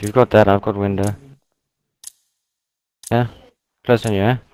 You've got that, I've got window. Yeah? Close on you, eh?